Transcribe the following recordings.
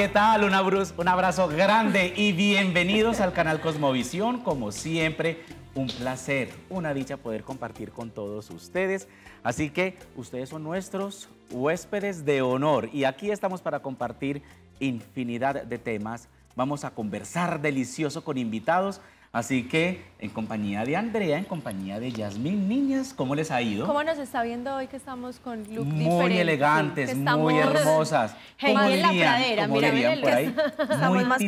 ¿qué tal? Un abrazo, un abrazo grande y bienvenidos al canal Cosmovisión. Como siempre, un placer, una dicha poder compartir con todos ustedes. Así que ustedes son nuestros huéspedes de honor y aquí estamos para compartir infinidad de temas. Vamos a conversar delicioso con invitados Así que en compañía de Andrea, en compañía de Yasmín, niñas, ¿cómo les ha ido? ¿Cómo nos está viendo hoy que estamos con look muy elegantes, muy hermosas. Genial la pradera, mira, por ahí? Muy más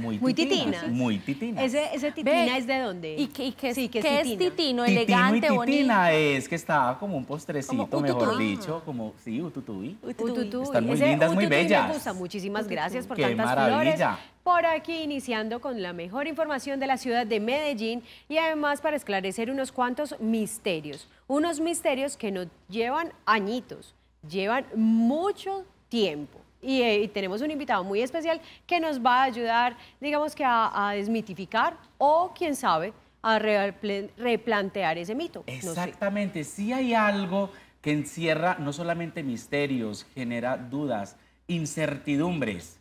Muy, muy titinas. Muy titinas. Ese, titina es de dónde? ¿Y qué, es, titina? es titino? Elegante, Titino y titina es que está como un postrecito, mejor dicho, como sí, ututui. Están muy lindas, muy bellas. Me gusta. Muchísimas gracias por tantas flores. Qué maravilla por aquí, iniciando con la mejor información de la ciudad de Medellín y además para esclarecer unos cuantos misterios, unos misterios que nos llevan añitos, llevan mucho tiempo. Y, eh, tenemos un invitado muy especial que nos va a ayudar, digamos que a, desmitificar o, quién sabe, a replantear ese mito. Exactamente, si sí hay algo que encierra no solamente misterios, genera dudas, incertidumbres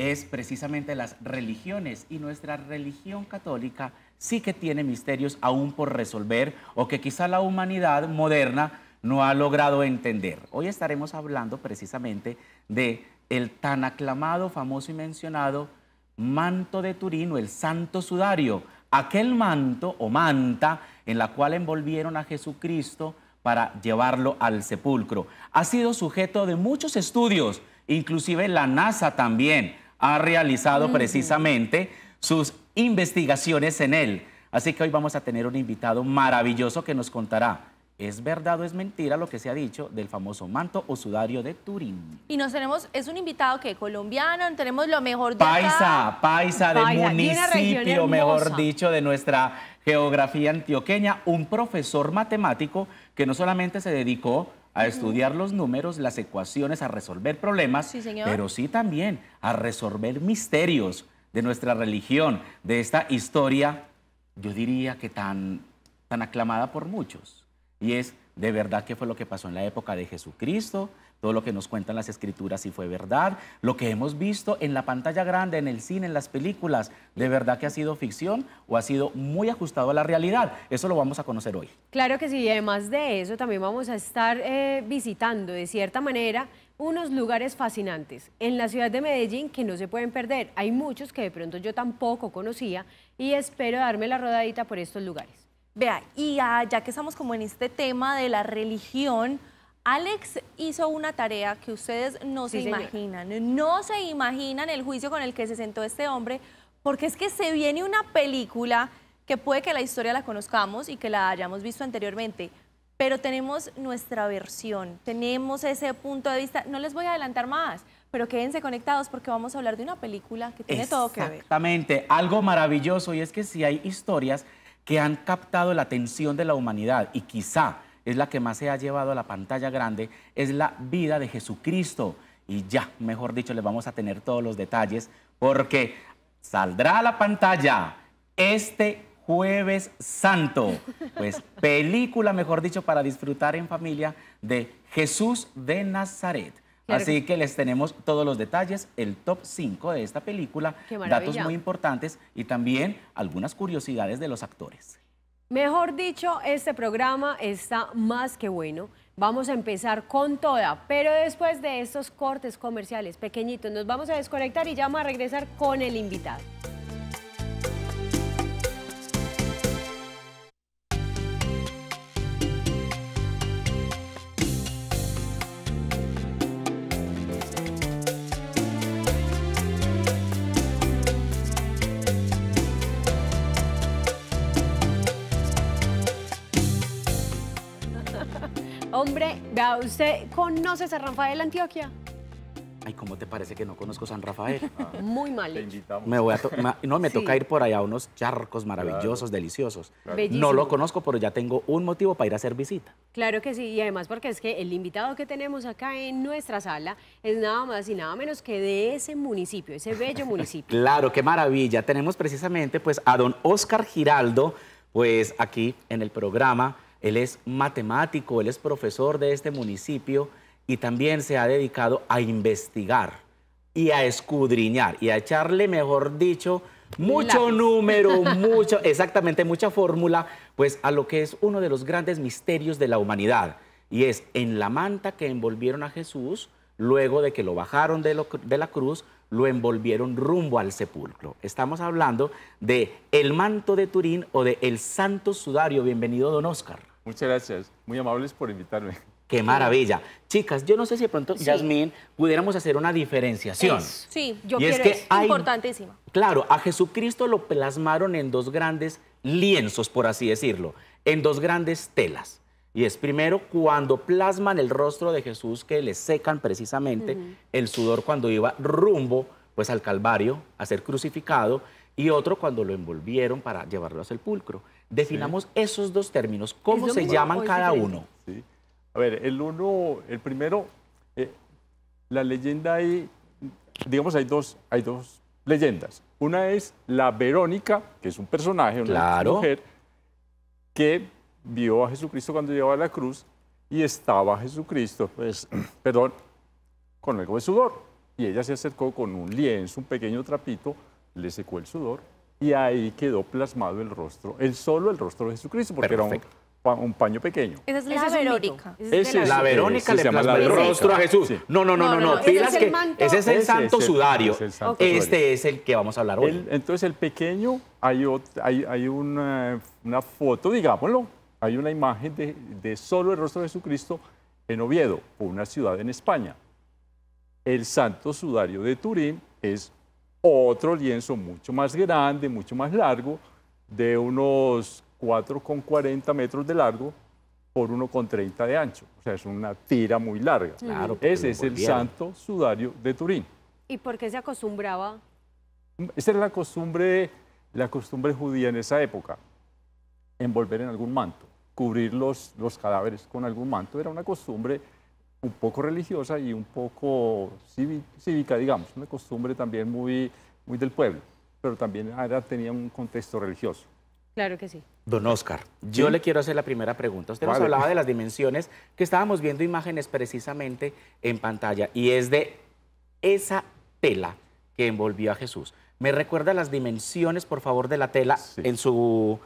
es precisamente las religiones y nuestra religión católica sí que tiene misterios aún por resolver o que quizá la humanidad moderna no ha logrado entender. Hoy estaremos hablando precisamente de el tan aclamado, famoso y mencionado manto de o el santo sudario, aquel manto o manta en la cual envolvieron a Jesucristo para llevarlo al sepulcro. Ha sido sujeto de muchos estudios, inclusive la NASA también ha realizado precisamente sus investigaciones en él. Así que hoy vamos a tener un invitado maravilloso que nos contará ¿Es verdad o es mentira lo que se ha dicho del famoso manto o sudario de Turín? Y nos tenemos, es un invitado que colombiano, tenemos lo mejor de Paisa, paisa de municipio, mejor dicho, de nuestra geografía antioqueña, un profesor matemático que no solamente se dedicó a estudiar los números, las ecuaciones, a resolver problemas, pero sí también a resolver misterios de nuestra religión, de esta historia, yo diría que tan, tan aclamada por muchos. Y es de verdad que fue lo que pasó en la época de Jesucristo, todo lo que nos cuentan las escrituras si fue verdad. Lo que hemos visto en la pantalla grande, en el cine, en las películas, ¿de verdad que ha sido ficción o ha sido muy ajustado a la realidad? Eso lo vamos a conocer hoy. Claro que sí, y además de eso también vamos a estar eh, visitando de cierta manera unos lugares fascinantes en la ciudad de Medellín que no se pueden perder. Hay muchos que de pronto yo tampoco conocía y espero darme la rodadita por estos lugares. Vea, y ah, ya que estamos como en este tema de la religión, Alex hizo una tarea que ustedes no se imaginan, no se imaginan el juicio con el que se sentó este hombre, porque es que se viene una película que puede que la historia la conozcamos y que la hayamos visto anteriormente, pero tenemos nuestra versión, tenemos ese punto de vista, no les voy a adelantar más, pero quédense conectados porque vamos a hablar de una película que tiene todo que ver. Exactamente, algo maravilloso y es que si hay historias que han captado la atención de la humanidad y quizá es la que más se ha llevado a la pantalla grande, es la vida de Jesucristo. Y ya, mejor dicho, les vamos a tener todos los detalles porque saldrá a la pantalla este jueves santo. Pues película, mejor dicho, para disfrutar en familia de Jesús de Nazaret. Así que les tenemos todos los detalles, el top 5 de esta película, datos muy importantes y también algunas curiosidades de los actores. Mejor dicho, este programa está más que bueno. Vamos a empezar con toda, pero después de estos cortes comerciales pequeñitos, nos vamos a desconectar y ya vamos a regresar con el invitado. ¿usted conoce San Rafael, Antioquia? Ay, ¿cómo te parece que no conozco San Rafael? Muy mal. Te invitamos. no, me toca ir por allá a unos charcos maravillosos, deliciosos. No lo conozco, pero ya tengo un motivo para ir a hacer visita. Claro que sí, y además porque es que el invitado que tenemos acá en nuestra sala es nada más y nada menos que de ese municipio, ese bello municipio. claro, qué maravilla. Tenemos precisamente pues a don Oscar Giraldo, pues aquí en el programa él es matemático, él es profesor de este municipio y también se ha dedicado a investigar y a escudriñar y a echarle, mejor dicho, mucho número, mucho, exactamente, mucha fórmula, pues a lo que es uno de los grandes misterios de la humanidad. Y es en la manta que envolvieron a Jesús, luego de que lo bajaron de, de la cruz, lo envolvieron rumbo al sepulcro. Estamos hablando de el manto de Turín o de el santo sudario. Bienvenido, don Oscar. Muchas gracias. Muy amables por invitarme. Qué maravilla. Chicas, yo no sé si de pronto, sí. Yasmín, pudiéramos hacer una diferenciación. sí, yo y quiero, es, que es importantísima. Claro, a Jesucristo lo plasmaron en dos grandes lienzos, por así decirlo, en dos grandes telas. Y es primero cuando plasman el rostro de Jesús que le secan precisamente el sudor cuando iba rumbo pues al Calvario a ser crucificado y otro cuando lo envolvieron para llevarlo al sepulcro. Definamos esos dos términos. ¿Cómo se llaman cada uno? A ver, el uno, el primero, eh, la leyenda hay, digamos, hay dos, hay dos leyendas. Una es la Verónica, que es un personaje, una mujer, que vio a Jesucristo cuando llevaba la cruz y estaba Jesucristo, pues, perdón, con algo de sudor. Y ella se acercó con un lienzo, un pequeño trapito, le secó el sudor y ahí quedó plasmado el rostro, el solo el rostro de Jesucristo, porque era un paño pequeño. Esa es la Verónica. Es la Verónica le llama el rostro a Jesús. No, no, no, no, no. ese es el santo este sudario. Este es el que vamos a hablar hoy. entonces, el pequeño, hay, hay, una, foto, digámoslo, hay una imagen de, solo el rostro de Jesucristo en Oviedo, una ciudad en España. El santo sudario de Turín es otro lienzo mucho más grande, mucho más largo, de unos 4,40 metros de largo por 1,30 de ancho. O sea, es una tira muy larga. Ese es el santo sudario de Turín. ¿Y por qué se acostumbraba? Esa era la costumbre, la costumbre judía en esa época, envolver en algún manto, cubrir los, los cadáveres con algún manto. Era una costumbre un poco religiosa y un poco cívica, digamos, una costumbre también muy, muy del pueblo, pero también tenía un contexto religioso. Claro que sí. Don Oscar, yo le quiero hacer la primera pregunta. Usted nos hablaba de las dimensiones que estábamos viendo imágenes precisamente en pantalla y es de esa tela que envolvió a Jesús. ¿Me recuerda las dimensiones, por favor, de la tela en su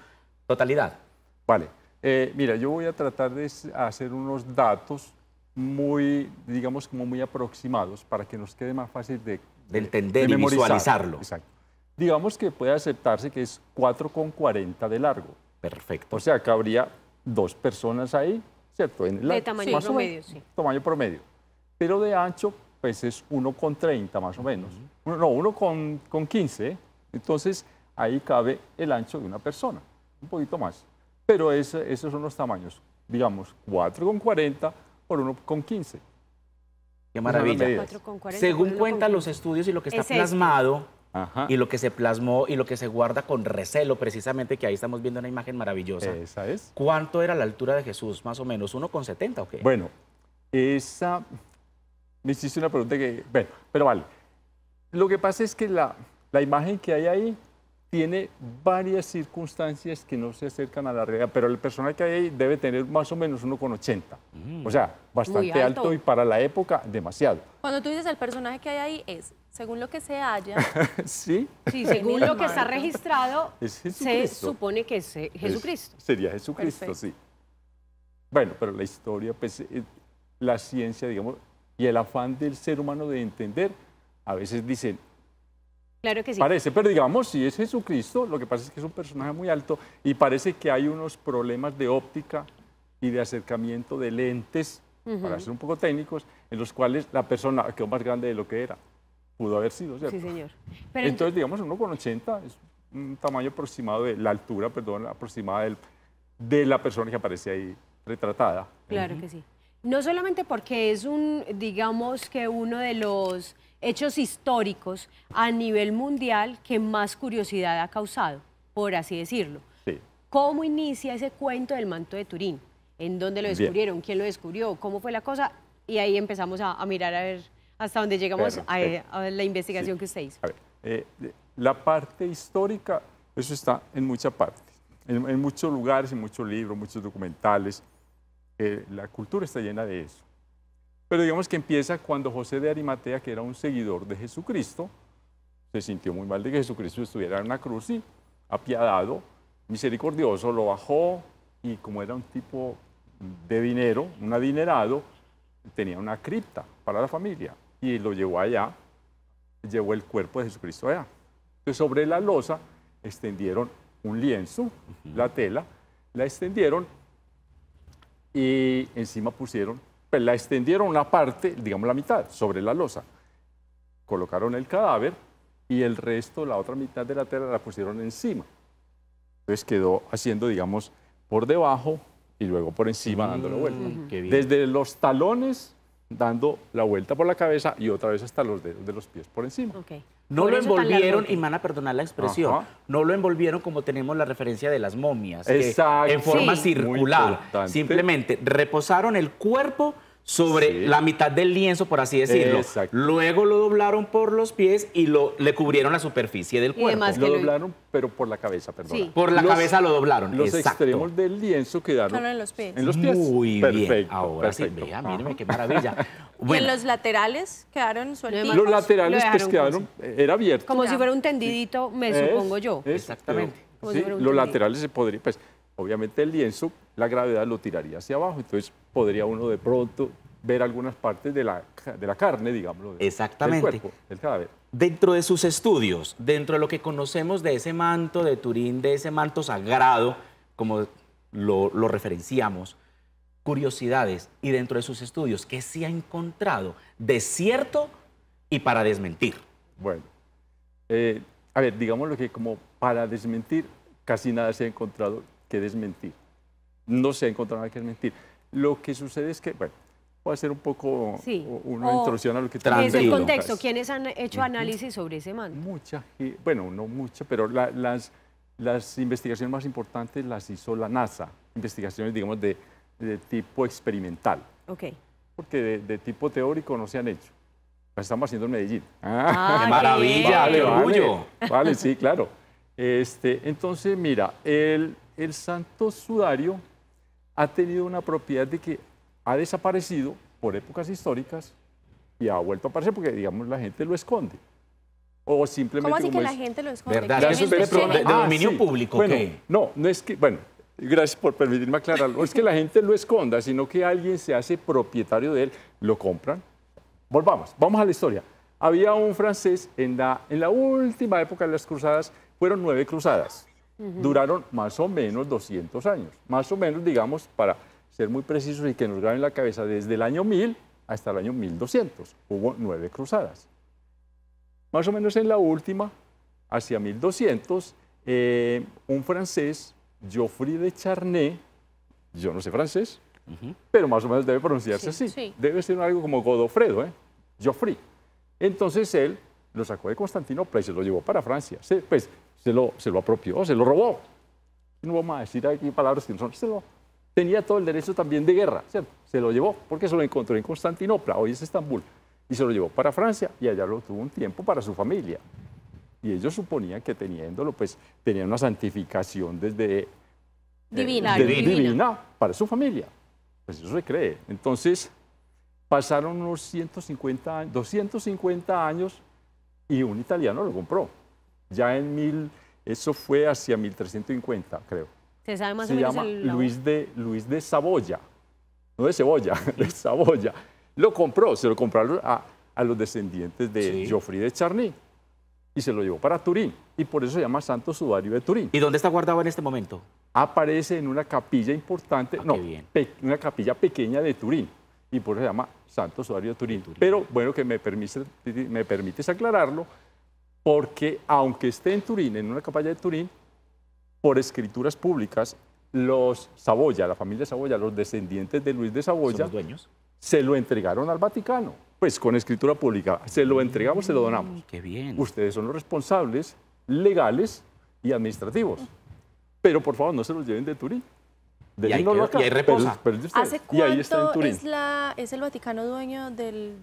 totalidad? Vale. Eh, mira, yo voy a tratar de hacer unos datos muy, digamos, como muy aproximados para que nos quede más fácil de, de entender y visualizarlo. Digamos que puede aceptarse que es 4,40 de largo. Perfecto. O sea, cabría dos personas ahí, ¿cierto? En de tamaño promedio, sí. Tamaño promedio. Pero de ancho, pues es 1,30 más o menos. con No, 1,15. Entonces, ahí cabe el ancho de una persona, un poquito más. Pero esos son los tamaños, digamos, 4,40 por 1,15. Qué maravilla. Según cuentan los estudios y lo que está este. plasmado y lo que se plasmó y lo que se guarda con recelo, precisamente, que ahí estamos viendo una imagen maravillosa. Esa es. ¿Cuánto era la altura de Jesús? Más o menos, ¿1,70 o qué? Bueno, esa... Me hiciste una pregunta que... Bueno, pero vale. Lo que pasa es que la, la imagen que hay ahí tiene varias circunstancias que no se acercan a la realidad, pero el personaje que hay ahí debe tener más o menos 1,80. Mm. O sea, bastante alto. y para la época demasiado. Cuando tú dices el personaje que hay ahí es, según lo que se haya... ¿Sí? sí según lo que está registrado, se supone que eh, es Jesucristo. sería Jesucristo, sí. Bueno, pero la historia, pues, eh, la ciencia, digamos, y el afán del ser humano de entender, a veces dicen, Claro que sí. Parece, pero digamos, si es Jesucristo, lo que pasa es que es un personaje muy alto y parece que hay unos problemas de óptica y de acercamiento de lentes, para ser un poco técnicos, en los cuales la persona quedó más grande de lo que era. Pudo haber sido, ¿cierto? Sí, señor. Entonces, digamos, uno con 80 es un tamaño aproximado de la altura, perdón, aproximada del, de la persona que aparece ahí retratada. Claro que sí. No solamente porque es un, digamos que uno de los hechos históricos a nivel mundial que más curiosidad ha causado, por así decirlo. ¿Cómo inicia ese cuento del manto de Turín? ¿En dónde lo descubrieron? ¿Quién lo descubrió? ¿Cómo fue la cosa? Y ahí empezamos a, mirar a ver hasta dónde llegamos a, eh, la investigación que usted hizo. Eh, la parte histórica, eso está en mucha parte, en, muchos lugares, en muchos libros, muchos documentales. Eh, la cultura está llena de eso. Pero digamos que empieza cuando José de Arimatea, que era un seguidor de Jesucristo, se sintió muy mal de que Jesucristo estuviera en una cruz y apiadado, misericordioso, lo bajó y como era un tipo de dinero, un adinerado, tenía una cripta para la familia y lo llevó allá, llevó el cuerpo de Jesucristo allá. Entonces sobre la losa extendieron un lienzo, la tela, la extendieron y encima pusieron la extendieron una parte, digamos la mitad, sobre la losa. Colocaron el cadáver y el resto, la otra mitad de la tela, la pusieron encima. Entonces quedó haciendo, digamos, por debajo y luego por encima mm, dándole vuelta. Desde los talones dando la vuelta por la cabeza y otra vez hasta los dedos de los pies por encima. No lo envolvieron, y van a perdonar la expresión, no lo envolvieron como tenemos la referencia de las momias, en forma circular. Simplemente reposaron el cuerpo sobre la mitad del lienzo, por así decirlo. Luego lo doblaron por los pies y lo, le cubrieron la superficie del cuerpo. lo doblaron, pero por la cabeza, perdón. Por la cabeza lo doblaron. Los extremos del lienzo quedaron en los pies. En los pies. Muy perfecto, bien. Ahora sí, mira mírame qué maravilla. ¿Y en los laterales quedaron sueltos? Los laterales pues quedaron, era abierto. Como si fuera un tendidito, me supongo yo. Exactamente. los laterales se podrían, pues obviamente el lienzo, la gravedad lo tiraría hacia abajo. Entonces podría uno de pronto ver algunas partes de la, carne, digámoslo, Exactamente. del cadáver. Dentro de sus estudios, dentro de lo que conocemos de ese manto de Turín, de ese manto sagrado, como lo, referenciamos, curiosidades, y dentro de sus estudios, ¿qué se ha encontrado de cierto y para desmentir? Bueno, eh, a ver, digamos lo que como para desmentir casi nada se ha encontrado que desmentir. No se ha encontrado nada que desmentir. Lo que sucede es que, bueno, voy a hacer un poco una introducción a lo que en el contexto, ¿quiénes han hecho análisis sobre ese mando? Mucha, bueno, no mucha, pero las, las investigaciones más importantes las hizo la NASA, investigaciones, digamos, de, de tipo experimental. Ok. Porque de, tipo teórico no se han hecho. Las estamos haciendo en Medellín. Ah, ah, ¡Qué maravilla! Vale, orgullo! vale, sí, claro. Este, entonces, mira, el, el santo sudario ha tenido una propiedad de que ha desaparecido por épocas históricas y ha vuelto a aparecer porque, digamos, la gente lo esconde. O simplemente... ¿Cómo así que la gente lo esconde? ¿Verdad? de, dominio público? Bueno, no, no es que... Bueno, gracias por permitirme aclararlo. No es que la gente lo esconda, sino que alguien se hace propietario de él, lo compran. Volvamos, vamos a la historia. Había un francés en la última época de las cruzadas, fueron nueve cruzadas duraron más o menos 200 años. Más o menos, digamos, para ser muy precisos y que nos graben la cabeza, desde el año 1000 hasta el año 1200 hubo nueve cruzadas. Más o menos en la última, hacia 1200, eh, un francés, Geoffrey de Charnay, yo no sé francés, pero más o menos debe pronunciarse así. Debe ser algo como Godofredo, ¿eh? Geoffrey. Entonces él lo sacó de Constantinopla y se lo llevó para Francia. pues se lo, se lo apropió, se lo robó. No vamos a decir aquí palabras que no son. Se lo, tenía todo el derecho también de guerra, Se lo llevó porque se lo encontró en Constantinopla, hoy es Estambul. Y se lo llevó para Francia y allá lo tuvo un tiempo para su familia. Y ellos suponían que teniéndolo, pues tenían una santificación desde... Eh, divina, divina. divina para su familia. Pues eso se cree. Entonces, pasaron unos 150 años, 250 años y un italiano lo compró. Ya en mil, eso fue hacia 1350, creo. Se sabe Se llama Luis de, Luis de Saboya, no de Cebolla, de Saboya. Lo compró, se lo compraron a, los descendientes de Geoffrey de Charny y se lo llevó para Turín. Y por eso se llama Santo Sudario de Turín. ¿Y dónde está guardado en este momento? Aparece en una capilla importante, ah, no, una capilla pequeña de Turín y por eso se llama Santo de Turín. Turín. Pero bueno, que me, permites aclararlo, porque aunque esté en Turín, en una capilla de Turín, por escrituras públicas, los Saboya, la familia de Saboya, los descendientes de Luis de Saboya, dueños? se lo entregaron al Vaticano, pues con escritura pública. Se lo entregamos, se lo donamos. Mm, qué bien. Ustedes son los responsables legales y administrativos. Pero por favor, no se los lleven de Turín. De y, ahí y ¿Hace cuánto y está Es, el Vaticano dueño del,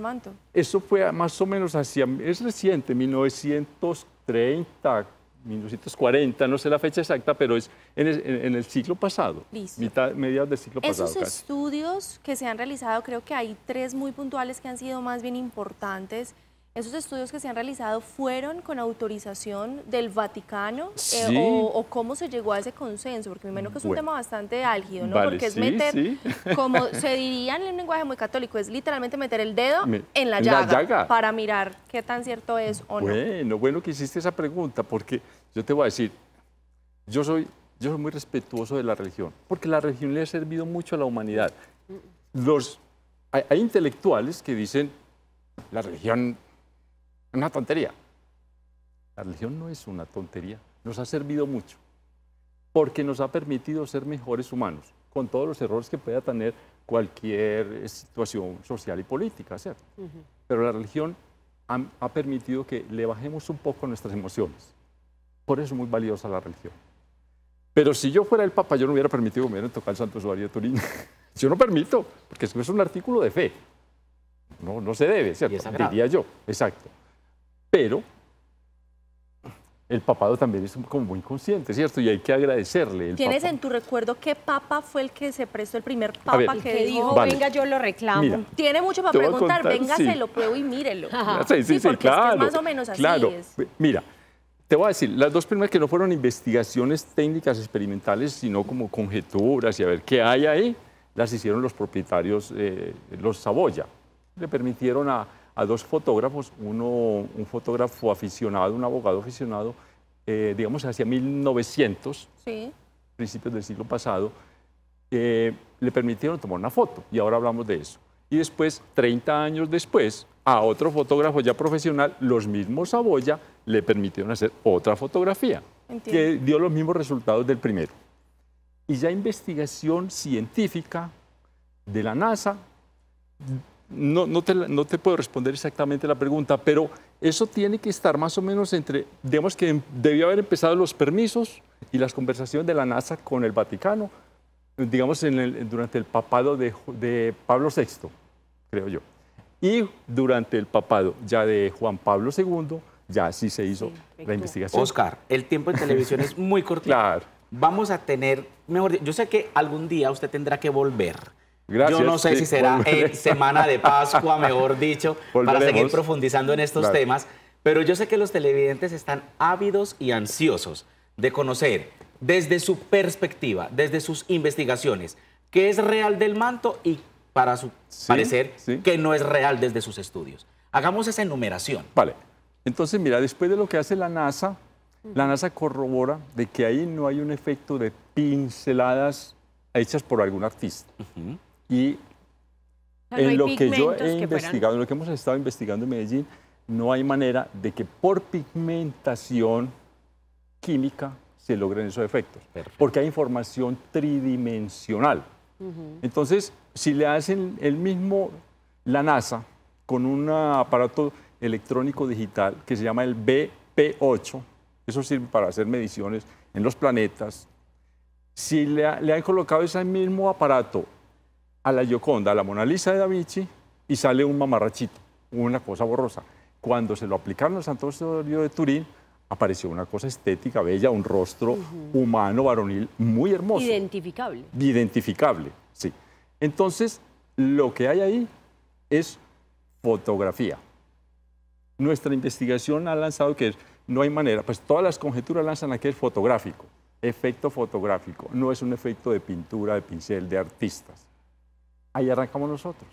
manto? Eso fue más o menos hacia, es reciente, 1930, 1940, no sé la fecha exacta, pero es en el, en siglo pasado, mitad, mediados del siglo pasado pasado. Esos estudios que se han realizado, creo que hay tres muy puntuales que han sido más bien importantes ¿Esos estudios que se han realizado fueron con autorización del Vaticano? Eh, o, cómo se llegó a ese consenso? Porque me imagino que es un tema bastante álgido, ¿no? Porque es meter, como se diría en un lenguaje muy católico, es literalmente meter el dedo en la llaga, para mirar qué tan cierto es o no. Bueno, bueno que hiciste esa pregunta, porque yo te voy a decir, yo soy, yo soy muy respetuoso de la religión, porque la religión le ha servido mucho a la humanidad. Los, hay intelectuales que dicen, la religión es una tontería. La religión no es una tontería, nos ha servido mucho, porque nos ha permitido ser mejores humanos, con todos los errores que pueda tener cualquier eh, situación social y política, ¿cierto? Pero la religión ha, permitido que le bajemos un poco nuestras emociones. Por eso es muy valiosa la religión. Pero si yo fuera el Papa, yo no hubiera permitido que me hubieran tocado el Santo Suárez de Turín. yo no permito, porque eso es un artículo de fe. No, no se debe, ¿cierto? Diría yo, exacto. Pero el papado también es como muy consciente, ¿cierto? Y hay que agradecerle. ¿Tienes en tu recuerdo qué papa fue el que se prestó el primer papa que dijo, venga, yo lo reclamo? Tiene mucho para preguntar, venga, se lo pruebo y mírelo. Sí, sí, sí, claro, más o menos así es. Mira, te voy a decir, las dos primeras que no fueron investigaciones técnicas experimentales, sino como conjeturas y a ver qué hay ahí, las hicieron los propietarios, eh, los Saboya. Le permitieron a a dos fotógrafos, uno, un fotógrafo aficionado, un abogado aficionado, eh, digamos hacia 1900, principios del siglo pasado, eh, le permitieron tomar una foto y ahora hablamos de eso. Y después, 30 años después, a otro fotógrafo ya profesional, los mismos Saboya, le permitieron hacer otra fotografía que dio los mismos resultados del primero. Y ya investigación científica de la NASA no, te, puedo responder exactamente la pregunta, pero eso tiene que estar más o menos entre, digamos que em, debió haber empezado los permisos y las conversaciones de la NASA con el Vaticano, digamos durante el papado de, Pablo VI, creo yo. Y durante el papado ya de Juan Pablo II, ya así se hizo la investigación. Oscar, el tiempo en televisión es muy corto. Claro. Vamos a tener, mejor, yo sé que algún día usted tendrá que volver yo no sé si será semana de Pascua, mejor dicho, para seguir profundizando en estos temas, pero yo sé que los televidentes están ávidos y ansiosos de conocer desde su perspectiva, desde sus investigaciones, qué es real del manto y para su parecer qué no es real desde sus estudios. Hagamos esa enumeración. Vale. Entonces, mira, después de lo que hace la NASA, la NASA corrobora de que ahí no hay un efecto de pinceladas hechas por algún artista. Y en lo que yo he investigado, en lo que hemos estado investigando en Medellín, no hay manera de que por pigmentación química se logren esos efectos, porque hay información tridimensional. Entonces, si le hacen el mismo, la NASA, con un aparato electrónico digital que se llama el BP8, eso sirve para hacer mediciones en los planetas, si le, le han colocado ese mismo aparato a la Gioconda, a la Mona Lisa de Da Vinci, y sale un mamarrachito, una cosa borrosa. Cuando se lo aplicaron al Santo Osorio de Turín, apareció una cosa estética, bella, un rostro humano, varonil, muy hermoso. Identificable. Identificable, sí. Entonces, lo que hay ahí es fotografía. Nuestra investigación ha lanzado que no hay manera, pues todas las conjeturas lanzan a que es fotográfico, efecto fotográfico, no es un efecto de pintura, de pincel, de artistas ahí arrancamos nosotros,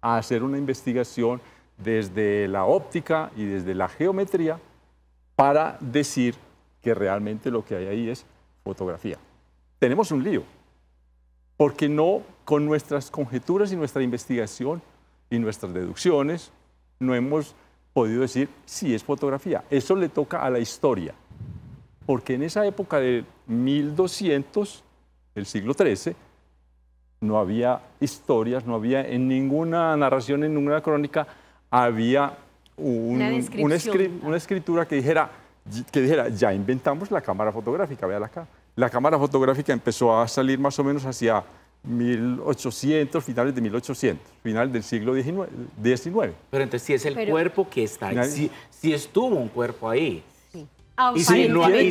a hacer una investigación desde la óptica y desde la geometría para decir que realmente lo que hay ahí es fotografía. Tenemos un lío, porque no con nuestras conjeturas y nuestra investigación y nuestras deducciones no hemos podido decir si es fotografía. Eso le toca a la historia, porque en esa época de 1200, el siglo XIII, no había historias, no había en ninguna narración, en ninguna crónica, había una, escritura que dijera, que dijera, ya inventamos la cámara fotográfica, véala acá. La cámara fotográfica empezó a salir más o menos hacia 1800, finales de 1800, final del siglo XIX. Pero entonces si es el cuerpo que está ahí, si, estuvo un cuerpo ahí. y si, no hay,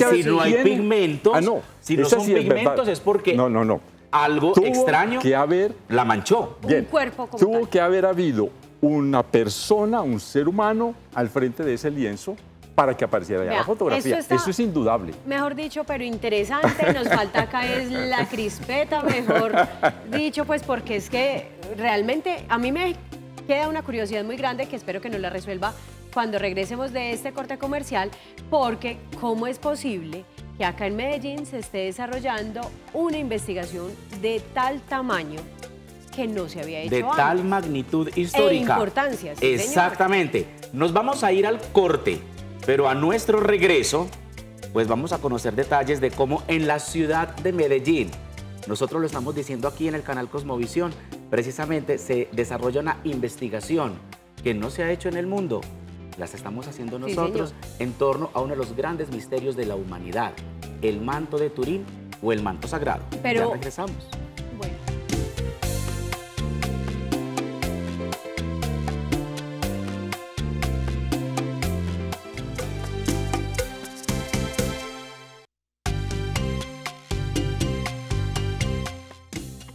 pigmentos, si no ah, son pigmentos es porque... No, no, no algo extraño que haber, la manchó. Bien, cuerpo Tuvo que haber habido una persona, un ser humano, al frente de ese lienzo para que apareciera la fotografía. Eso, eso, es indudable. Mejor dicho, pero interesante. Nos falta acá es la crispeta, mejor dicho, pues porque es que realmente a mí me queda una curiosidad muy grande que espero que nos la resuelva cuando regresemos de este corte comercial, porque ¿cómo es posible que acá en Medellín se esté desarrollando una investigación de tal tamaño que no se había hecho De tal magnitud histórica. E importancia, Exactamente. Nos vamos a ir al corte, pero a nuestro regreso, pues vamos a conocer detalles de cómo en la ciudad de Medellín, nosotros lo estamos diciendo aquí en el canal Cosmovisión, precisamente se desarrolla una investigación que no se ha hecho en el mundo las estamos haciendo nosotros en torno a uno de los grandes misterios de la humanidad, el manto de Turín o el manto sagrado. Pero... Ya regresamos.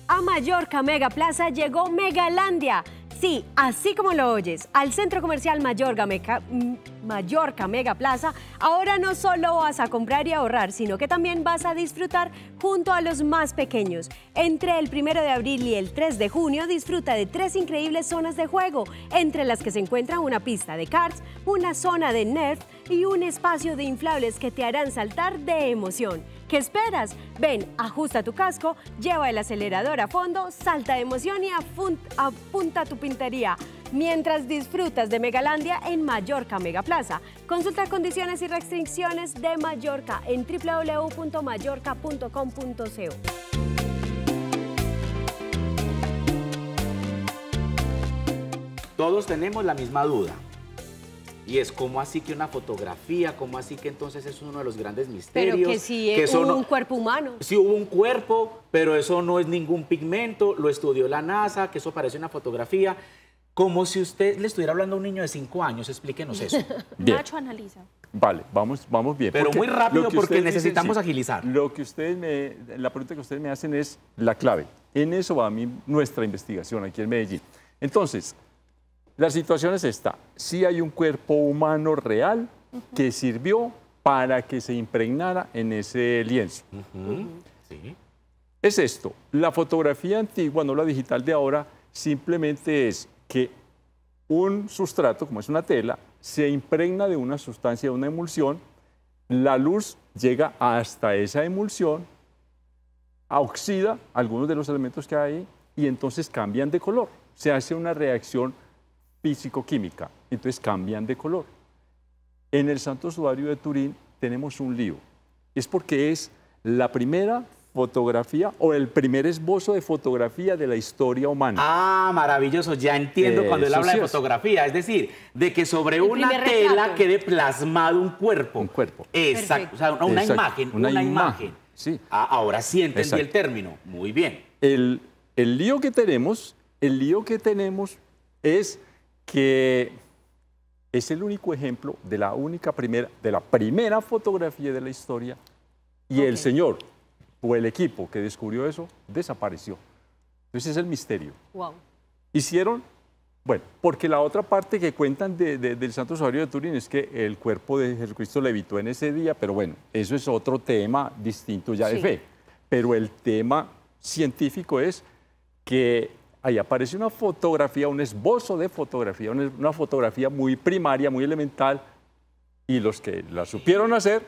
A Mallorca Mega Plaza llegó Megalandia Sí, así como lo oyes, al Centro Comercial Mallorca Mega, mm, Mega Plaza, ahora no solo vas a comprar y ahorrar, sino que también vas a disfrutar junto a los más pequeños. Entre el 1 de abril y el 3 de junio disfruta de tres increíbles zonas de juego, entre las que se encuentran una pista de karts, una zona de nerf y un espacio de inflables que te harán saltar de emoción. ¿Qué esperas? Ven, ajusta tu casco, lleva el acelerador a fondo, salta de emoción y apunta tu pintería. Mientras disfrutas de Megalandia en Mallorca Megaplaza. Consulta condiciones y restricciones de Mallorca en www.mallorca.com.co. Todos tenemos la misma duda. Y es como así que una fotografía, como así que entonces es uno de los grandes misterios. Pero que si eh, un cuerpo humano. Sí hubo un cuerpo, pero eso no es ningún pigmento, lo estudió la NASA, que eso parece una fotografía. Como si usted le estuviera hablando a un niño de cinco años, explíquenos eso. Nacho analiza. Vale, vamos, vamos bien. Pero muy rápido porque necesitamos agilizar. Lo que ustedes me, la pregunta que ustedes me hacen es la clave. En eso va a mí nuestra investigación aquí en Medellín. Entonces, la situación es esta. si hay un cuerpo humano real que sirvió para que se impregnara en ese lienzo. Es esto. La fotografía antigua, no la digital de ahora, simplemente es que un sustrato, como es una tela, se impregna de una sustancia, de una emulsión, la luz llega hasta esa emulsión, oxida algunos de los elementos que hay y entonces cambian de color. Se hace una reacción físico-química, entonces cambian de color. En el Santo Suario de Turín tenemos un lío. Es porque es la primera fotografía o el primer esbozo de fotografía de la historia humana. Ah, maravilloso, ya entiendo cuando él habla de fotografía, es decir, de que sobre una tela quede plasmado un cuerpo. Un cuerpo. Exacto, o sea, una, imagen, una, imagen. Sí. Ah, ahora sí entendí el término, muy bien. El, el lío que tenemos, el lío que tenemos es que es el único ejemplo de la única primera, de la primera fotografía de la historia y el señor o el equipo que descubrió eso desapareció. Entonces es el misterio. Hicieron, bueno, porque la otra parte que cuentan de, del Santo Rosario de Turín es que el cuerpo de Jesucristo levitó en ese día, pero bueno, eso es otro tema distinto ya de fe. Pero el tema científico es que ahí aparece una fotografía, un esbozo de fotografía, una fotografía muy primaria, muy elemental, y los que la supieron hacer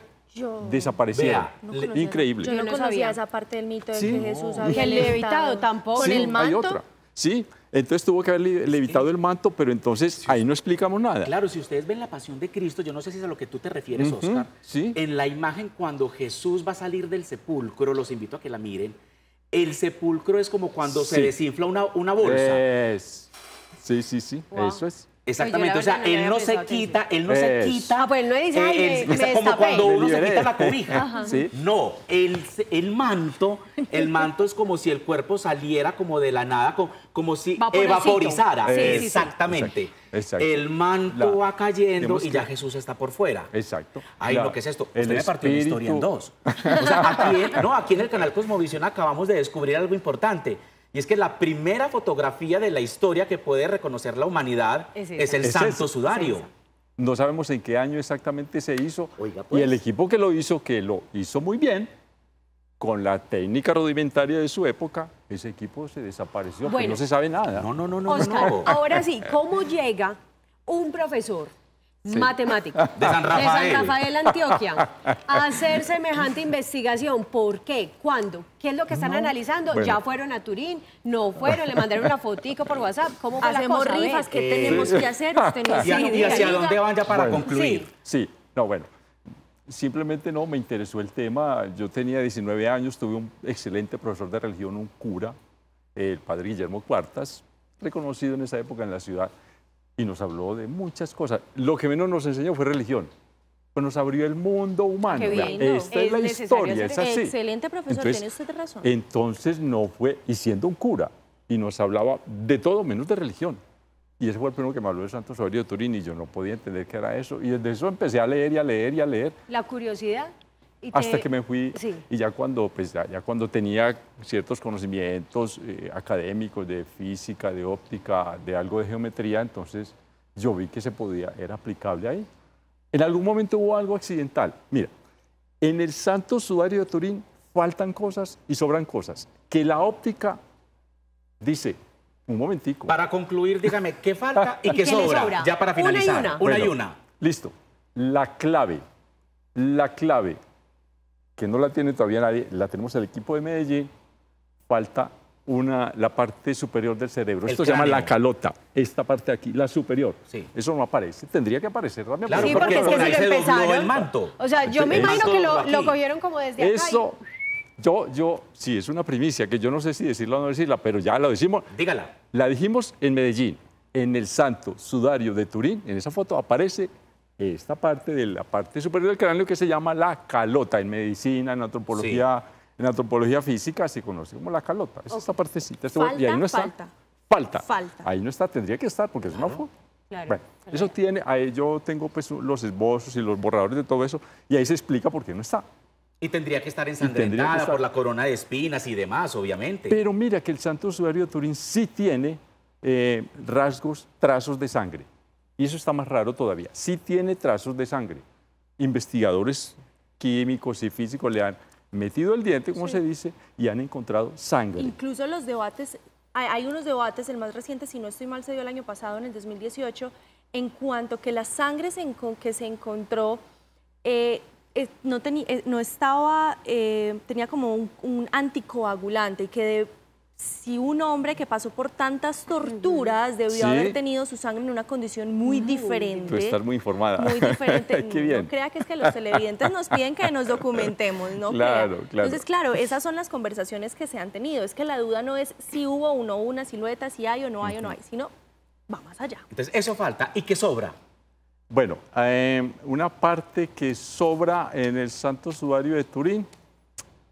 desaparecieron. Increíble. Yo no conocía esa parte del mito de que Jesús había levitado tampoco. el manto. Hay otra. Sí, entonces tuvo que haber levitado el manto, pero entonces ahí no explicamos nada. Claro, si ustedes ven la pasión de Cristo, yo no sé si es a lo que tú te refieres, Oscar. En la imagen cuando Jesús va a salir del sepulcro, los invito a que la miren el sepulcro es como cuando se desinfla una, una bolsa. Sí, sí, sí, eso es. Exactamente, o sea, él no se quita, él no se quita. Ah, pues no dice, como cuando uno se quita la cobija. ¿Sí? No, el, manto, el manto es como si el cuerpo saliera como de la nada, con como si evaporizara. Exactamente. El manto va cayendo y ya Jesús está por fuera. Exacto. Ahí lo que es esto. Usted parte partió la historia en dos. aquí, no, aquí en el canal Cosmovisión acabamos de descubrir algo importante. Y es que la primera fotografía de la historia que puede reconocer la humanidad es, el santo sudario. no sabemos en qué año exactamente se hizo. Y pues. el equipo que lo hizo, que lo hizo muy bien, con la técnica rudimentaria de su época, ese equipo se desapareció, pues no se sabe nada. No, no, no, no, Ahora sí, ¿cómo llega un profesor matemático de San, Rafael. Antioquia, a hacer semejante investigación? ¿Por qué? ¿Cuándo? ¿Qué es lo que están analizando? ¿Ya fueron a Turín? ¿No fueron? ¿Le mandaron una fotico por WhatsApp? ¿Cómo fue Hacemos rifas, ¿qué eh, tenemos que hacer? ¿Y, hacia dónde van ya para concluir? Sí. sí, no, bueno. Simplemente no, me interesó el tema. Yo tenía 19 años, tuve un excelente profesor de religión, un cura, el padre Guillermo Cuartas, reconocido en esa época en la ciudad, y nos habló de muchas cosas. Lo que menos nos enseñó fue religión, pues nos abrió el mundo humano. Esta es, la historia, es así. Excelente profesor, tiene usted razón. Entonces no fue, y siendo un cura, y nos hablaba de todo menos de religión. Y ese fue el primero que me habló de Santos de Turín y yo no podía entender qué era eso. Y desde eso empecé a leer y a leer y a leer. La curiosidad. hasta que me fui y ya cuando, pues, ya, cuando tenía ciertos conocimientos eh, académicos de física, de óptica, de algo de geometría, entonces yo vi que se podía, era aplicable ahí. En algún momento hubo algo accidental. Mira, en el Santo Sudario de Turín faltan cosas y sobran cosas que la óptica dice un momentico. Para concluir, dígame, ¿qué falta y qué, sobra? Ya para finalizar. Una y una. una y una. Listo. La clave, la clave, que no la tiene todavía nadie, la tenemos el equipo de Medellín, falta una, la parte superior del cerebro. Esto se llama la calota, esta parte aquí, la superior. Sí. Eso no aparece, tendría que aparecer también. sí, porque, es el manto. O sea, yo me imagino que lo, cogieron como desde Eso, acá. Yo, yo, sí, es una primicia, que yo no sé si decirla o no decirla, pero ya lo decimos. Dígala. La dijimos en Medellín, en el Santo Sudario de Turín. En esa foto aparece esta parte de la parte superior del cráneo que se llama la calota. En medicina, en antropología, en antropología física se conoce como la calota. Es esta partecita. Este falta, ahí no está. Falta. falta. Ahí no está, tendría que estar porque es una foto. Claro. eso tiene, yo tengo pues, los esbozos y los borradores de todo eso y ahí se explica por qué no está. Y tendría que estar ensangrentada por la corona de espinas y demás, obviamente. Pero mira que el santo usuario de Turín sí tiene eh, rasgos, trazos de sangre. Y eso está más raro todavía. Sí tiene trazos de sangre. Investigadores químicos y físicos le han metido el diente, como se dice, y han encontrado sangre. Incluso los debates, hay, unos debates, el más reciente, si no estoy mal, se dio el año pasado, en el 2018, en cuanto que la sangre que se encontró eh, no, tenía, eh, no estaba, eh, tenía como un, anticoagulante y que si un hombre que pasó por tantas torturas debió haber tenido su sangre en una condición muy diferente. Pues estar muy informada. Muy diferente. Qué bien. No, crea que es que los televidentes nos piden que nos documentemos, ¿no? Claro, claro. Entonces, claro, esas son las conversaciones que se han tenido. Es que la duda no es si hubo o no una silueta, si hay o no hay o no hay, sino va más allá. Entonces, eso falta. ¿Y qué sobra? Bueno, eh, una parte que sobra en el Santo Sudario de Turín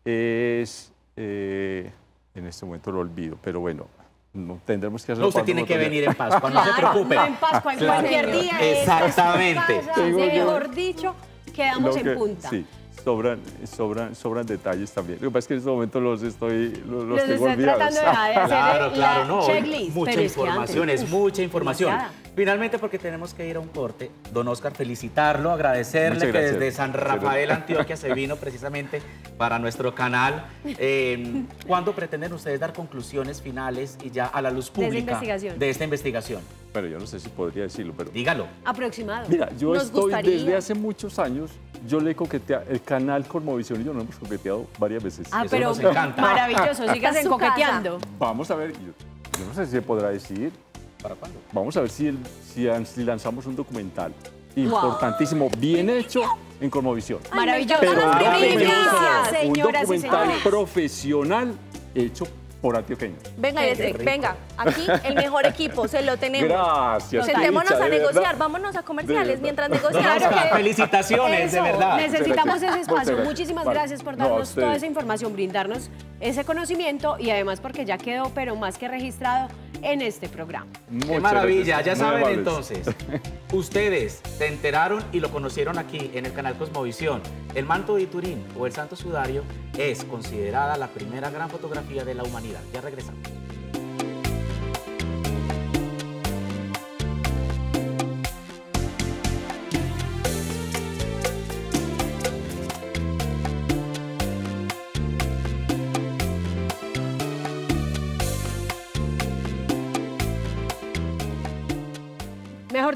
es, eh, en este momento lo olvido, pero bueno, no, tendremos que hacerlo. No, usted tiene que venir en Pascua, no se preocupe. en Pascua, en cualquier día. Exactamente. mejor dicho, quedamos en punta. Sí. Sobran, sobran, sobran detalles también. Lo que pasa es que en este momento los estoy los, los tengo olvidados. tratando de, hacer eh, claro, la, claro, no, checklist. Mucha información, es mucha información. Finalmente, porque tenemos que ir a un corte, don Oscar, felicitarlo, agradecerle que desde San Rafael, Antioquia, se vino precisamente para nuestro canal. Em, ¿Cuándo pretenden ustedes dar conclusiones finales y ya a la luz pública de, esta investigación? Pero yo no sé si podría decirlo, pero... Dígalo. Aproximado. Mira, yo estoy desde hace muchos años yo le coquetea el canal Cormovisión y yo no hemos coqueteado varias veces. Ah, pero maravilloso, sigas coqueteando. Vamos a ver, yo, no sé si se podrá decir, ¿Para cuándo? Vamos a ver si, si, lanzamos un documental importantísimo, bien hecho en Cormovisión. Maravilloso. Pero ahora un documental profesional hecho por antioqueños. Venga, este, venga. Aquí el mejor equipo, se lo tenemos. Gracias. Sentémonos a negociar, vámonos a comerciales mientras negociamos. felicitaciones, de verdad. Necesitamos ese espacio. Muchísimas gracias por darnos toda esa información, brindarnos ese conocimiento y además porque ya quedó, pero más que registrado en este programa. Qué maravilla, ya saben entonces. Ustedes se enteraron y lo conocieron aquí en el canal Cosmovisión. El manto de Turín o el Santo Sudario es considerada la primera gran fotografía de la humanidad. Ya regresamos.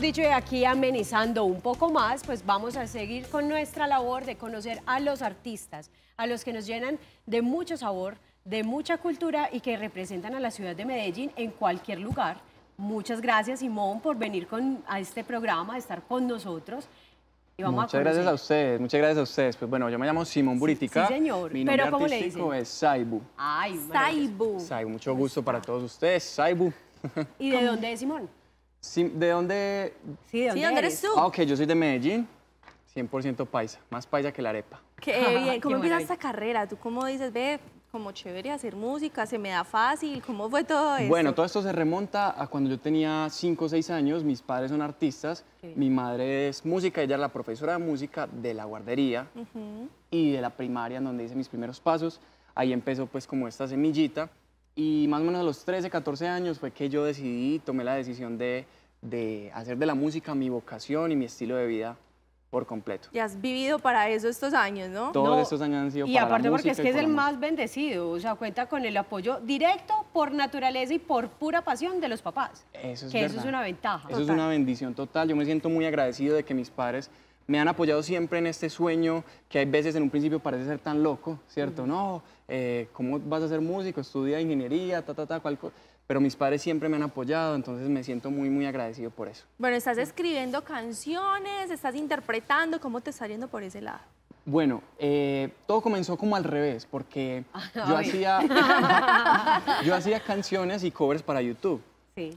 dicho, y aquí amenizando un poco más, pues vamos a seguir con nuestra labor de conocer a los artistas, a los que nos llenan de mucho sabor, de mucha cultura y que representan a la ciudad de Medellín en cualquier lugar. Muchas gracias, Simón, por venir con, a este programa, estar con nosotros. Y vamos muchas gracias a ustedes, muchas gracias a ustedes. Pues bueno, yo me llamo Simón Buritica. Sí, señor. Mi nombre artístico es Saibu. Ay, Saibu. Saibu, mucho gusto para todos ustedes. Saibu. ¿Y de dónde es Simón? Sí, ¿De dónde? Sí, ¿de dónde, eres? tú? Ah, ok, yo soy de Medellín, 100% paisa, más paisa que la arepa. Qué eh, bien, ¿cómo empieza esta carrera? ¿Tú cómo dices, ve, como chévere hacer música, se me da fácil, cómo fue todo eso? Bueno, todo esto se remonta a cuando yo tenía 5 o 6 años, mis padres son artistas, mi madre es música, ella es la profesora de música de la guardería y de la primaria en donde hice mis primeros pasos, ahí empezó pues como esta semillita y más o menos a los 13, 14 años fue que yo decidí, tomé la decisión de, hacer de la música mi vocación y mi estilo de vida por completo. Y has vivido para eso estos años, ¿no? Todos estos años han sido y aparte porque es que es el más bendecido, o sea, cuenta con el apoyo directo por naturaleza y por pura pasión de los papás. Eso es eso es una ventaja. Eso es una bendición total. Yo me siento muy agradecido de que mis padres me han apoyado siempre en este sueño que hay veces en un principio parece ser tan loco, ¿cierto? No, eh, ¿cómo vas a ser músico? Estudia ingeniería, ta, ta, ta, cual cosa. Pero mis padres siempre me han apoyado, entonces me siento muy, muy agradecido por eso. Bueno, estás escribiendo canciones, estás interpretando, ¿cómo te está yendo por ese lado? Bueno, eh, todo comenzó como al revés, porque yo hacía, yo hacía canciones y covers para YouTube.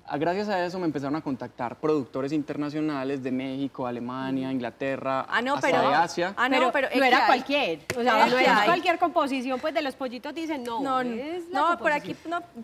Ah, gracias a eso me empezaron a contactar productores internacionales de México, Alemania, mm. Inglaterra, ah, de Asia. Ah, no, pero, era cualquier. O sea, no era cualquier composición, pues de los pollitos dicen no. No, por aquí,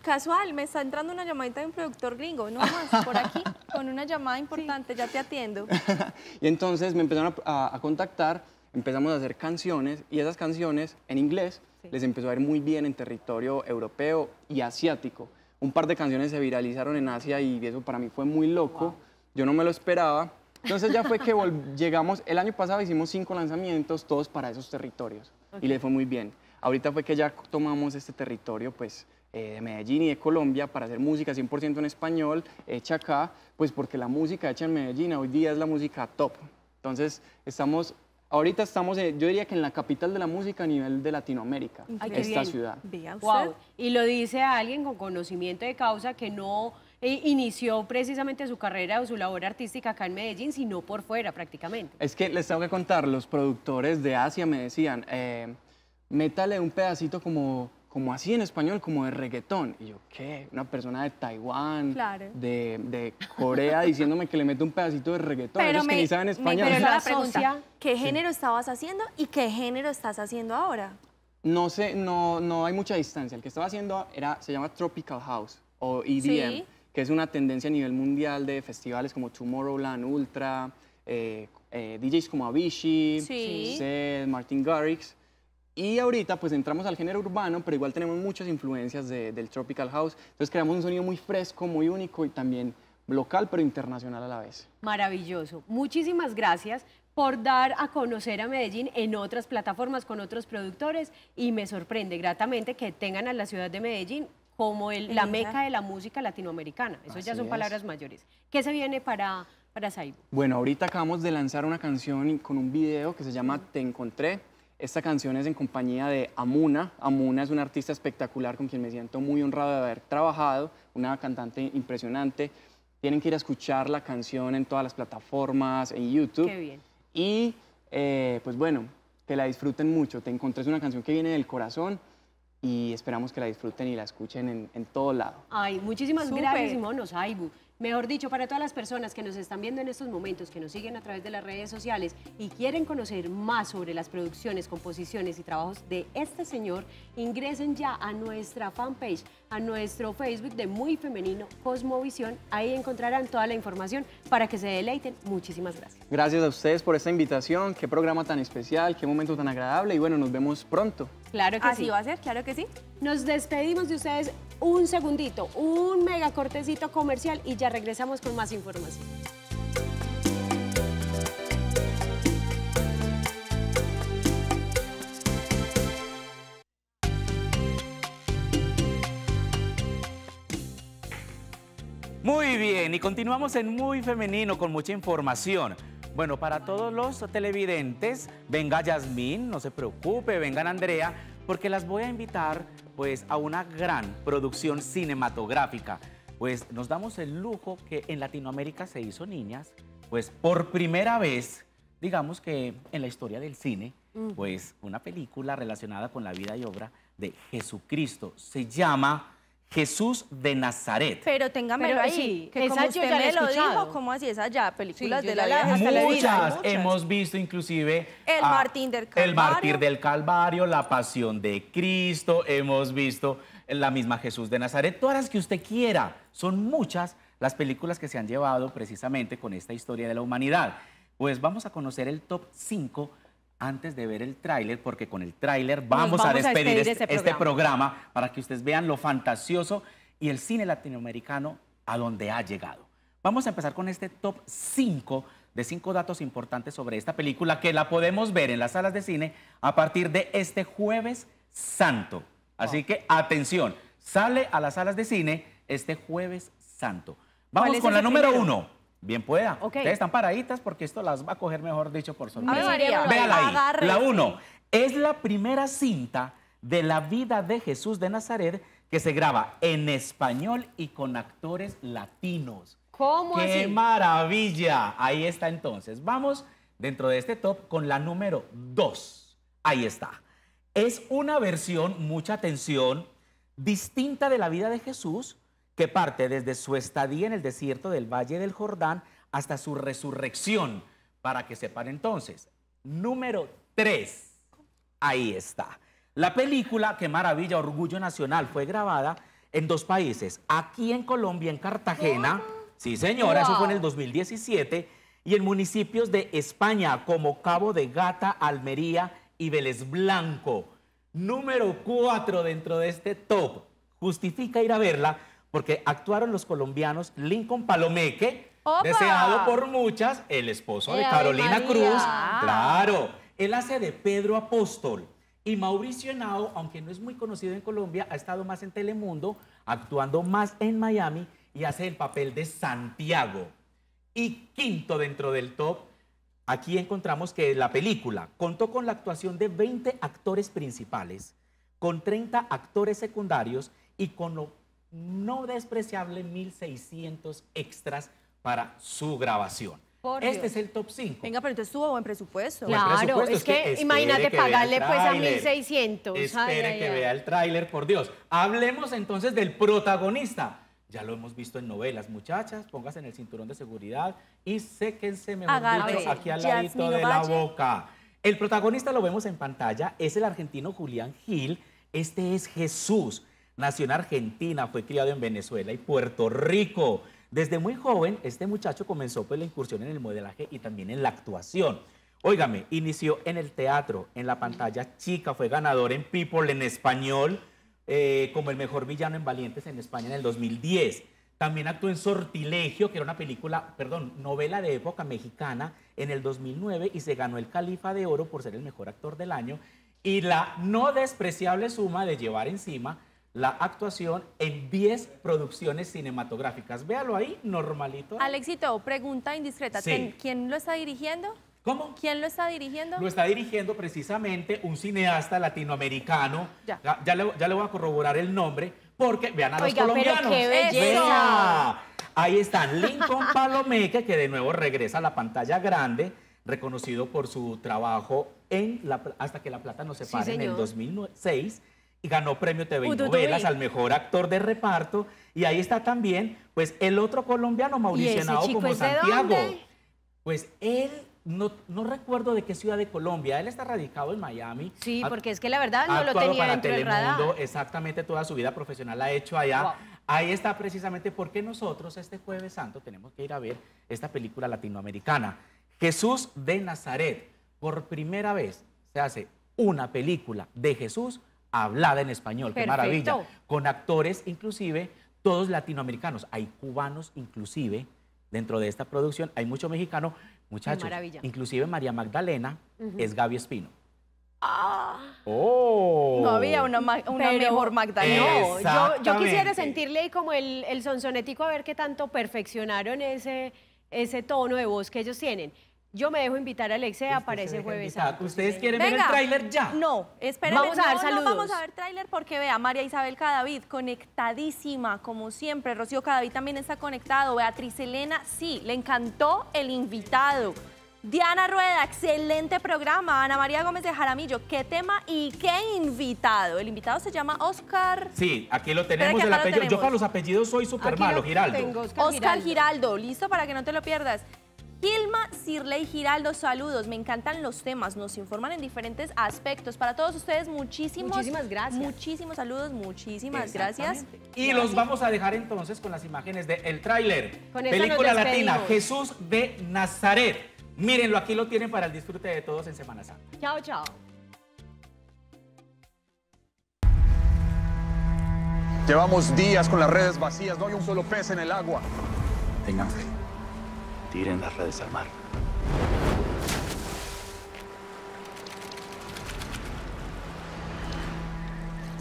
casual, me está entrando una llamadita de un productor gringo, no más, por aquí, con una llamada importante, ya te atiendo. y entonces me empezaron a, contactar, empezamos a hacer canciones y esas canciones en inglés les empezó a ir muy bien en territorio europeo y asiático un par de canciones se viralizaron en Asia y eso para mí fue muy loco. Yo no me lo esperaba. Entonces ya fue que llegamos, el año pasado hicimos cinco lanzamientos, todos para esos territorios. Y le fue muy bien. Ahorita fue que ya tomamos este territorio, pues, eh, de Medellín y de Colombia para hacer música 100% en español, hecha acá, pues porque la música hecha en Medellín hoy día es la música top. Entonces estamos Ahorita estamos, yo diría que en la capital de la música a nivel de Latinoamérica, esta ciudad. Y lo dice alguien con conocimiento de causa que no eh, inició precisamente su carrera o su labor artística acá en Medellín, sino por fuera prácticamente. Es que les tengo que contar, los productores de Asia me decían, eh, métale un pedacito como como así en español, como de reggaetón. Y yo, ¿qué? Una persona de Taiwán, de, de, Corea, diciéndome que le meto un pedacito de reggaetón. Pero Ellos me, que ni saben español. la pregunta, ¿qué género estabas haciendo y qué género estás haciendo ahora? No sé, no, no hay mucha distancia. El que estaba haciendo era, se llama Tropical House o EDM, que es una tendencia a nivel mundial de festivales como Tomorrowland, Ultra, eh, eh, DJs como Avicii, sí. Martin Garrix. Y ahorita pues entramos al género urbano, pero igual tenemos muchas influencias del Tropical House. Entonces creamos un sonido muy fresco, muy único y también local, pero internacional a la vez. Maravilloso. Muchísimas gracias por dar a conocer a Medellín en otras plataformas con otros productores y me sorprende gratamente que tengan a la ciudad de Medellín como la meca de la música latinoamericana. Eso ya son palabras mayores. ¿Qué se viene para, para Saibo? Bueno, ahorita acabamos de lanzar una canción con un video que se llama Te Encontré esta canción es en compañía de Amuna. Amuna es una artista espectacular con quien me siento muy honrado de haber trabajado, una cantante impresionante. Tienen que ir a escuchar la canción en todas las plataformas, en YouTube. Qué bien. Y eh, pues bueno, que la disfruten mucho. Te encontré una canción que viene del corazón y esperamos que la disfruten y la escuchen en, todo lado. Ay, muchísimas gracias, gracias, Simón Osaibu. Mejor dicho, para todas las personas que nos están viendo en estos momentos, que nos siguen a través de las redes sociales y quieren conocer más sobre las producciones, composiciones y trabajos de este señor, ingresen ya a nuestra fanpage, a nuestro Facebook de Muy Femenino Cosmovisión. Ahí encontrarán toda la información para que se deleiten. Muchísimas gracias. Gracias a ustedes por esta invitación. Qué programa tan especial, qué momento tan agradable. Y bueno, nos vemos pronto. Claro que sí. Así va a ser, claro que sí. Nos despedimos de ustedes un segundito, un mega cortecito comercial y ya regresamos con más información. Muy bien, y continuamos en Muy Femenino con mucha información. Bueno, para todos los televidentes, venga Yasmín, no se preocupe, vengan Andrea, porque las voy a invitar pues a una gran producción cinematográfica. Pues nos damos el lujo que en Latinoamérica se hizo niñas, pues por primera vez, digamos que en la historia del cine, pues una película relacionada con la vida y obra de Jesucristo. Se llama Jesús de Nazaret. Pero téngamelo ahí. Que esa como usted lo dijo, ¿cómo así es allá? Películas de la, muchas, vida. Muchas, hemos visto inclusive... El Martín del Calvario. El Mártir del Calvario, la Pasión de Cristo, hemos visto la misma Jesús de Nazaret, todas las que usted quiera. Son muchas las películas que se han llevado precisamente con esta historia de la humanidad. Pues vamos a conocer el top 5 antes de ver el tráiler, porque con el tráiler vamos, a despedir, este, este, este programa. para que ustedes vean lo fantasioso y el cine latinoamericano a donde ha llegado. Vamos a empezar con este top 5 de 5 datos importantes sobre esta película que la podemos ver en las salas de cine a partir de este jueves santo. Así que atención, sale a las salas de cine este jueves santo. Vamos con la número 1. Bien pueda. Ustedes están paraditas porque esto las va a coger, mejor dicho, por sorpresa. Véala ahí. La 1. Es la primera cinta de la vida de Jesús de Nazaret que se graba en español y con actores latinos. ¿Cómo ¡Qué maravilla! Ahí está entonces. Vamos dentro de este top con la número 2. Ahí está. Es una versión, mucha atención, distinta de la vida de Jesús, que parte desde su estadía en el desierto del Valle del Jordán hasta su resurrección, para que sepan entonces. Número 3, ahí está. La película, qué maravilla, Orgullo Nacional, fue grabada en dos países, aquí en Colombia, en Cartagena, sí señora, eso fue en el 2017, y en municipios de España como Cabo de Gata, Almería y Vélez Blanco. Número 4 dentro de este top, justifica ir a verla porque actuaron los colombianos Lincoln Palomeque, deseado por muchas, el esposo de Carolina Cruz, claro, él hace de Pedro Apóstol. Y Mauricio Henao, aunque no es muy conocido en Colombia, ha estado más en Telemundo, actuando más en Miami y hace el papel de Santiago. Y quinto dentro del top, aquí encontramos que la película contó con la actuación de 20 actores principales, con 30 actores secundarios y con no despreciable 1.600 extras para su grabación. este es el top 5. Venga, pero entonces tuvo buen presupuesto. Claro, Es, que, imagínate pagarle pues a 1.600. Esperen que vea el tráiler, por Dios. Hablemos entonces del protagonista. Ya lo hemos visto en novelas. Muchachas, Póngase en el cinturón de seguridad y séquense, mejor aquí al ladito de la boca. El protagonista lo vemos en pantalla, es el argentino Julián Gil. Este es Jesús Nació en Argentina, fue criado en Venezuela y Puerto Rico. Desde muy joven, este muchacho comenzó pues, la incursión en el modelaje y también en la actuación. Óigame, inició en el teatro, en la pantalla chica, fue ganador en People en español, eh, como el mejor villano en Valientes en España en el 2010. También actuó en Sortilegio, que era una película, perdón, novela de época mexicana en el 2009 y se ganó el Califa de Oro por ser el mejor actor del año y la no despreciable suma de llevar encima la actuación en 10 producciones cinematográficas. Véalo ahí, normalito. Alexito, pregunta indiscreta. ¿Quién lo está dirigiendo? ¿Cómo? ¿Quién lo está dirigiendo? Lo está dirigiendo precisamente un cineasta latinoamericano. Ya, le, voy a corroborar el nombre, porque vean a los colombianos. Pero qué belleza. Ahí están Lincoln Palomeque, que de nuevo regresa a la pantalla grande, reconocido por su trabajo en la, Hasta que la plata no se sí, en el 2006 y ganó premio TV y novelas al mejor actor de reparto. Y ahí está también, pues, el otro colombiano, Mauricio como Santiago. Pues él no, recuerdo de qué ciudad de Colombia. Él está radicado en Miami. Sí, porque es que la verdad no lo tenía Exactamente, toda su vida profesional la ha hecho allá. Ahí está precisamente porque nosotros este jueves santo tenemos que ir a ver esta película latinoamericana. Jesús de Nazaret. Por primera vez se hace una película de Jesús hablada en español, qué maravilla, con actores inclusive todos latinoamericanos, hay cubanos inclusive dentro de esta producción, hay mucho mexicano, muchachos, inclusive María Magdalena es Gaby Espino. Ah. Oh. No había una, mejor Magdalena. Yo, yo, quisiera sentirle como el, el a ver qué tanto perfeccionaron ese, ese tono de voz que ellos tienen. Yo me dejo invitar a Alexea aparece para ese jueves. ¿Ustedes quieren ver el tráiler ya? No, espérenme. Vamos a ver no, saludos. No vamos a ver tráiler porque vea, María Isabel Cadavid conectadísima, como siempre. Rocío Cadavid también está conectado. Beatriz Elena, sí, le encantó el invitado. Diana Rueda, excelente programa. Ana María Gómez de Jaramillo, qué tema y qué invitado. El invitado se llama Oscar. Sí, aquí lo tenemos. Yo para los apellidos soy súper malo, Giraldo. Oscar, Giraldo, listo para que no te lo pierdas. Gilma Cirley Giraldo, saludos. Me encantan los temas, nos informan en diferentes aspectos. Para todos ustedes, muchísimos. Muchísimas gracias. Muchísimos saludos, muchísimas gracias. Y los vamos a dejar entonces con las imágenes del el tráiler. Película latina, Jesús de Nazaret. Mírenlo, aquí lo tienen para el disfrute de todos en Semana Santa. Chao, chao. Llevamos días con las redes vacías, no hay un solo pez en el agua. Tengan Tiren las redes al mar.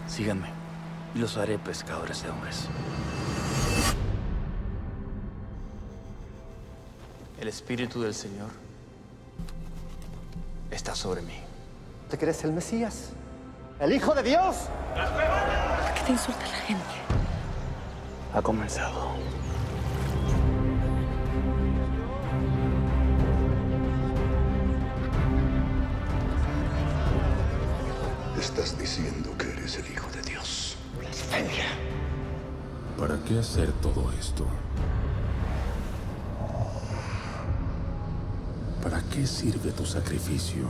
Síganme. Los haré pescadores de hombres. El Espíritu del Señor está sobre mí. ¿Te crees el Mesías? ¡El Hijo de Dios! ¿Por qué te insulta la gente? Ha comenzado. Estás diciendo que eres el hijo de Dios. Blasfemia. ¿Para qué hacer todo esto? ¿Para qué sirve tu sacrificio?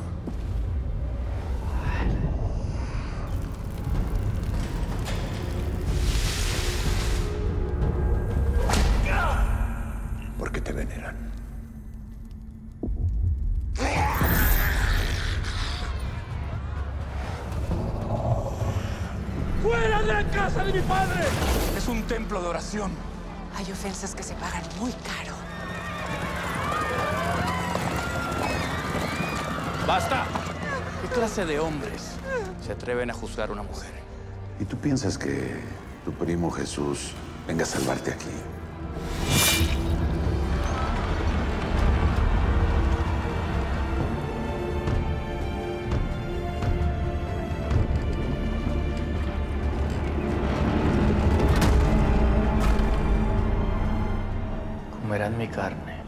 Hay ofensas que se pagan muy caro. ¡Basta! ¿Qué clase de hombres se atreven a juzgar a una mujer? ¿Y tú piensas que tu primo Jesús venga a salvarte aquí?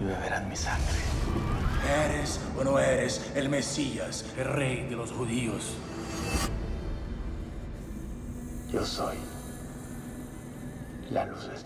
y beberán mi sangre. ¿Eres o no eres el Mesías, el rey de los judíos? Yo soy la luz de